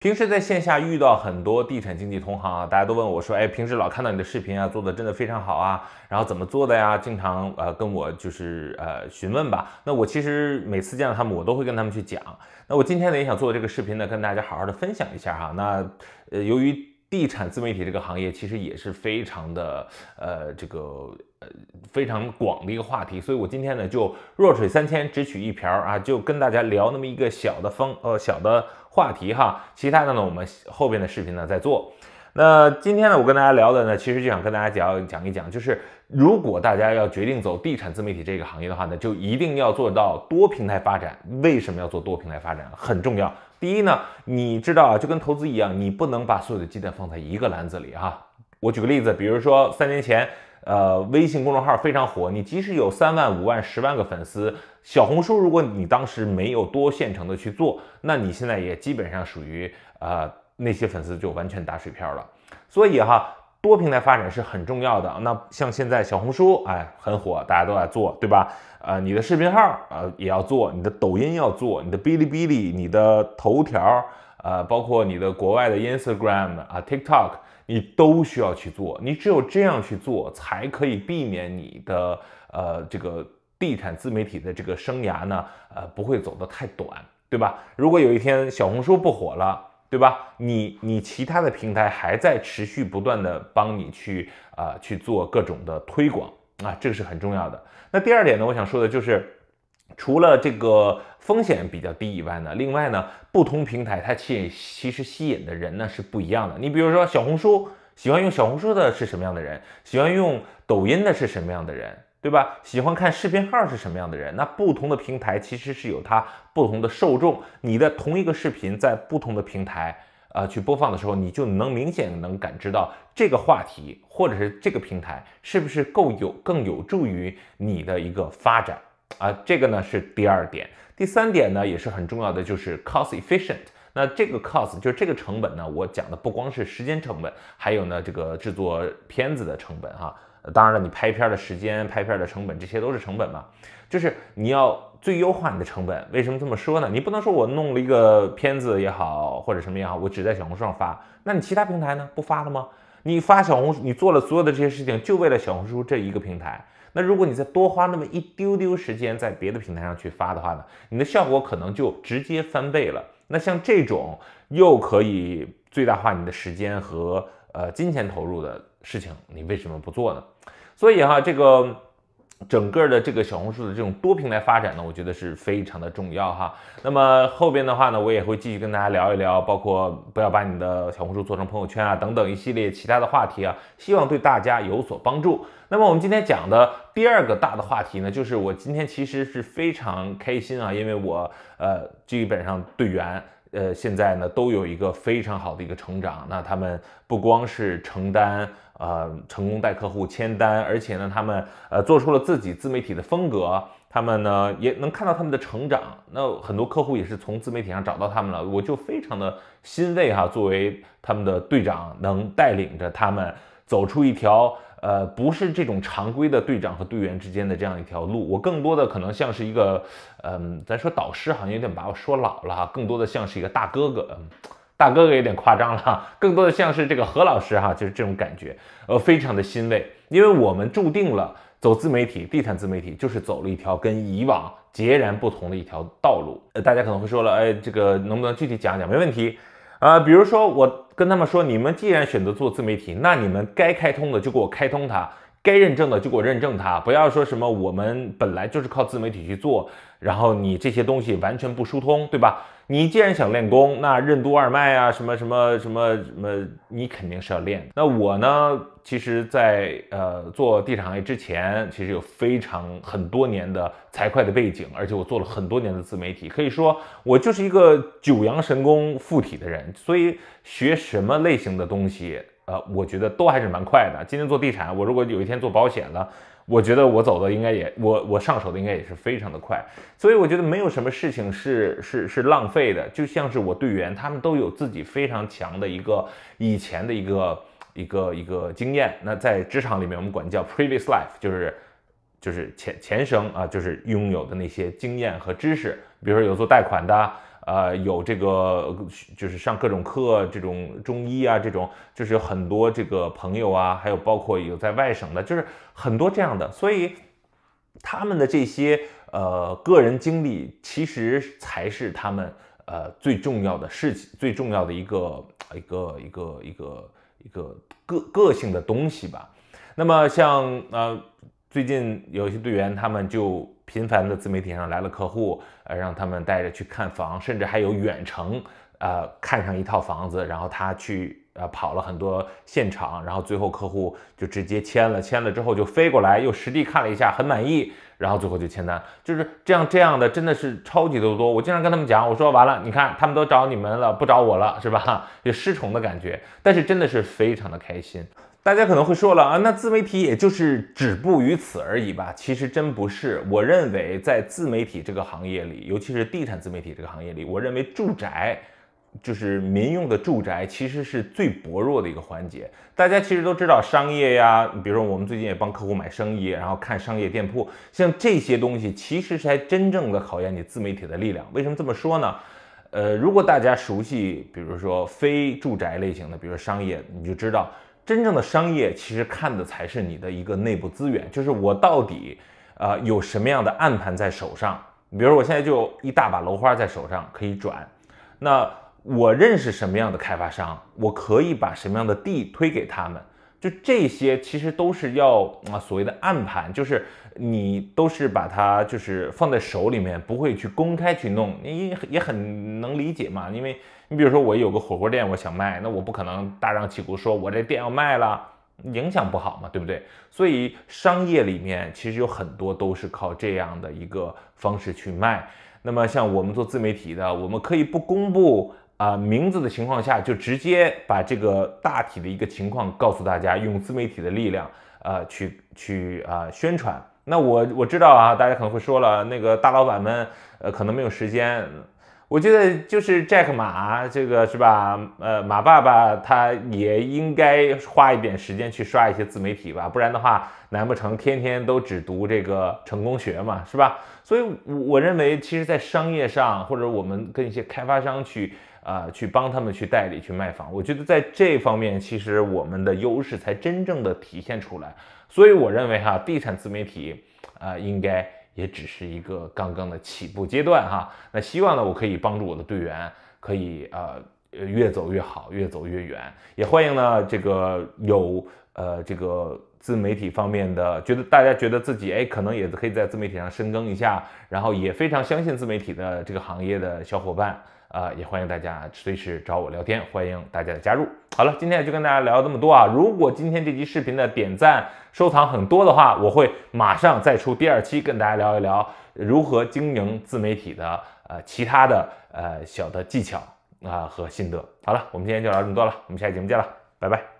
平时在线下遇到很多地产经纪同行啊，大家都问我说，哎，平时老看到你的视频啊，做的真的非常好啊，然后怎么做的呀？经常呃跟我就是呃询问吧。那我其实每次见到他们，我都会跟他们去讲。那我今天呢，也想做这个视频呢，跟大家好好的分享一下哈。那呃，由于地产自媒体这个行业其实也是非常的，呃，这个呃非常广的一个话题，所以我今天呢就弱水三千只取一瓢啊，就跟大家聊那么一个小的方呃小的话题哈，其他的呢我们后边的视频呢再做。那今天呢我跟大家聊的呢，其实就想跟大家讲讲一讲，就是如果大家要决定走地产自媒体这个行业的话呢，就一定要做到多平台发展。为什么要做多平台发展？很重要。第一呢，你知道啊，就跟投资一样，你不能把所有的鸡蛋放在一个篮子里啊。我举个例子，比如说三年前，呃，微信公众号非常火，你即使有三万、五万、十万个粉丝，小红书如果你当时没有多现成的去做，那你现在也基本上属于呃那些粉丝就完全打水漂了。所以哈。多平台发展是很重要的。那像现在小红书，哎，很火，大家都在做，对吧？呃，你的视频号，呃，也要做；你的抖音要做；你的哔哩哔哩、你的头条，呃，包括你的国外的 Instagram 啊、TikTok，你都需要去做。你只有这样去做，才可以避免你的呃这个地产自媒体的这个生涯呢，呃，不会走得太短，对吧？如果有一天小红书不火了。对吧？你你其他的平台还在持续不断的帮你去啊去做各种的推广啊，这个是很重要的。那第二点呢，我想说的就是，除了这个风险比较低以外呢，另外呢，不同平台它其其实吸引的人呢是不一样的。你比如说小红书，喜欢用小红书的是什么样的人？喜欢用抖音的是什么样的人？对吧？喜欢看视频号是什么样的人？那不同的平台其实是有它不同的受众。你的同一个视频在不同的平台，呃，去播放的时候，你就能明显能感知到这个话题或者是这个平台是不是够有更有助于你的一个发展啊？这个呢是第二点。第三点呢也是很重要的，就是 cost efficient。那这个 cost 就是这个成本呢？我讲的不光是时间成本，还有呢这个制作片子的成本哈。当然了，你拍片的时间、拍片的成本，这些都是成本嘛。就是你要最优化你的成本。为什么这么说呢？你不能说我弄了一个片子也好，或者什么也好，我只在小红书上发，那你其他平台呢不发了吗？你发小红书，你做了所有的这些事情，就为了小红书这一个平台。那如果你再多花那么一丢丢时间在别的平台上去发的话呢，你的效果可能就直接翻倍了。那像这种又可以最大化你的时间和呃金钱投入的事情，你为什么不做呢？所以哈，这个。整个的这个小红书的这种多平台发展呢，我觉得是非常的重要哈。那么后边的话呢，我也会继续跟大家聊一聊，包括不要把你的小红书做成朋友圈啊等等一系列其他的话题啊，希望对大家有所帮助。那么我们今天讲的第二个大的话题呢，就是我今天其实是非常开心啊，因为我呃基本上对员呃，现在呢都有一个非常好的一个成长。那他们不光是承担呃成功带客户签单，而且呢他们呃做出了自己自媒体的风格。他们呢也能看到他们的成长。那很多客户也是从自媒体上找到他们了，我就非常的欣慰哈。作为他们的队长，能带领着他们走出一条。呃，不是这种常规的队长和队员之间的这样一条路，我更多的可能像是一个，嗯，咱说导师好像有点把我说老了哈，更多的像是一个大哥哥，嗯，大哥哥有点夸张了哈，更多的像是这个何老师哈，就是这种感觉，呃，非常的欣慰，因为我们注定了走自媒体，地产自媒体就是走了一条跟以往截然不同的一条道路，呃，大家可能会说了，哎，这个能不能具体讲讲？没问题。呃，比如说，我跟他们说，你们既然选择做自媒体，那你们该开通的就给我开通它。该认证的就给我认证它，不要说什么我们本来就是靠自媒体去做，然后你这些东西完全不疏通，对吧？你既然想练功，那任督二脉啊，什么什么什么什么，你肯定是要练。那我呢，其实，在呃做地产业之前，其实有非常很多年的财会的背景，而且我做了很多年的自媒体，可以说我就是一个九阳神功附体的人，所以学什么类型的东西。呃，我觉得都还是蛮快的。今天做地产，我如果有一天做保险了，我觉得我走的应该也我我上手的应该也是非常的快。所以我觉得没有什么事情是是是浪费的。就像是我队员，他们都有自己非常强的一个以前的一个一个一个经验。那在职场里面，我们管叫 previous life，就是就是前前生啊，就是拥有的那些经验和知识。比如说有做贷款的。呃，有这个就是上各种课，这种中医啊，这种就是很多这个朋友啊，还有包括有在外省的，就是很多这样的，所以他们的这些呃个人经历，其实才是他们呃最重要的事情，最重要的一个一个一个一个一个个个性的东西吧。那么像呃。最近有些队员，他们就频繁的自媒体上来了客户，呃，让他们带着去看房，甚至还有远程，呃，看上一套房子，然后他去呃跑了很多现场，然后最后客户就直接签了，签了之后就飞过来，又实地看了一下，很满意，然后最后就签单，就是这样这样的，真的是超级的多。我经常跟他们讲，我说完了，你看他们都找你们了，不找我了，是吧？就失宠的感觉，但是真的是非常的开心。大家可能会说了啊，那自媒体也就是止步于此而已吧？其实真不是。我认为在自媒体这个行业里，尤其是地产自媒体这个行业里，我认为住宅就是民用的住宅，其实是最薄弱的一个环节。大家其实都知道，商业呀，比如说我们最近也帮客户买生意，然后看商业店铺，像这些东西，其实才真正的考验你自媒体的力量。为什么这么说呢？呃，如果大家熟悉，比如说非住宅类型的，比如说商业，你就知道。真正的商业其实看的才是你的一个内部资源，就是我到底，呃，有什么样的暗盘在手上？比如我现在就一大把楼花在手上可以转，那我认识什么样的开发商，我可以把什么样的地推给他们。就这些，其实都是要啊所谓的暗盘，就是你都是把它就是放在手里面，不会去公开去弄，你也很能理解嘛。因为你比如说我有个火锅店，我想卖，那我不可能大张旗鼓说我这店要卖了，影响不好嘛，对不对？所以商业里面其实有很多都是靠这样的一个方式去卖。那么像我们做自媒体的，我们可以不公布。啊，名字的情况下就直接把这个大体的一个情况告诉大家，用自媒体的力量，呃，去去啊宣传。那我我知道啊，大家可能会说了，那个大老板们，呃，可能没有时间。我觉得就是 Jack 马这个是吧？呃，马爸爸他也应该花一点时间去刷一些自媒体吧，不然的话，难不成天天都只读这个成功学嘛，是吧？所以，我我认为，其实在商业上，或者我们跟一些开发商去。啊，去帮他们去代理去卖房，我觉得在这方面其实我们的优势才真正的体现出来。所以我认为哈，地产自媒体啊，应该也只是一个刚刚的起步阶段哈。那希望呢，我可以帮助我的队员，可以啊，越走越好，越走越远。也欢迎呢，这个有呃这个自媒体方面的，觉得大家觉得自己哎，可能也可以在自媒体上深耕一下，然后也非常相信自媒体的这个行业的小伙伴。啊，也欢迎大家随时找我聊天，欢迎大家的加入。好了，今天就跟大家聊这么多啊。如果今天这期视频的点赞、收藏很多的话，我会马上再出第二期，跟大家聊一聊如何经营自媒体的呃其他的呃小的技巧啊和心得。好了，我们今天就聊这么多了，我们下期节目见了，拜拜。